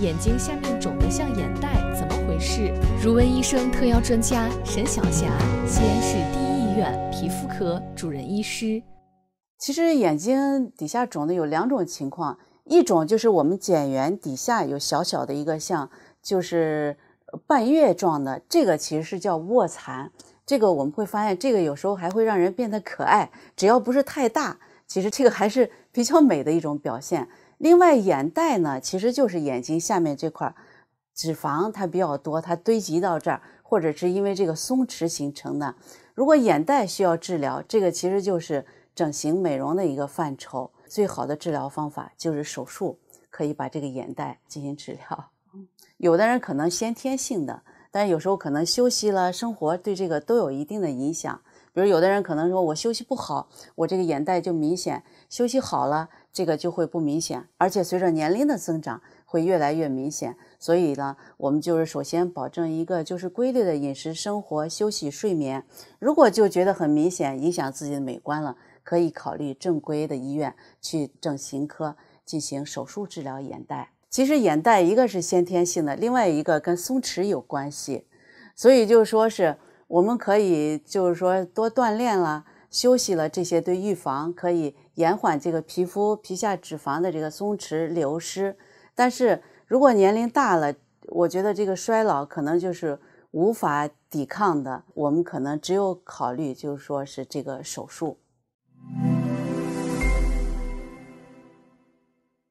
眼睛下面肿得像眼袋，怎么回事？如闻医生特邀专家沈晓霞，西安市第一医院皮肤科主任医师。其实眼睛底下肿的有两种情况，一种就是我们睑缘底下有小小的一个像，就是半月状的，这个其实是叫卧蚕。这个我们会发现，这个有时候还会让人变得可爱，只要不是太大。其实这个还是比较美的一种表现。另外，眼袋呢，其实就是眼睛下面这块脂肪它比较多，它堆积到这儿，或者是因为这个松弛形成的。如果眼袋需要治疗，这个其实就是整形美容的一个范畴。最好的治疗方法就是手术，可以把这个眼袋进行治疗。有的人可能先天性的，但有时候可能休息了、生活对这个都有一定的影响。比如有的人可能说，我休息不好，我这个眼袋就明显；休息好了，这个就会不明显。而且随着年龄的增长，会越来越明显。所以呢，我们就是首先保证一个就是规律的饮食、生活、休息、睡眠。如果就觉得很明显，影响自己的美观了，可以考虑正规的医院去整形科进行手术治疗眼袋。其实眼袋一个是先天性的，另外一个跟松弛有关系，所以就说是。我们可以就是说多锻炼啦，休息了这些对预防可以延缓这个皮肤皮下脂肪的这个松弛流失。但是如果年龄大了，我觉得这个衰老可能就是无法抵抗的，我们可能只有考虑就是说是这个手术。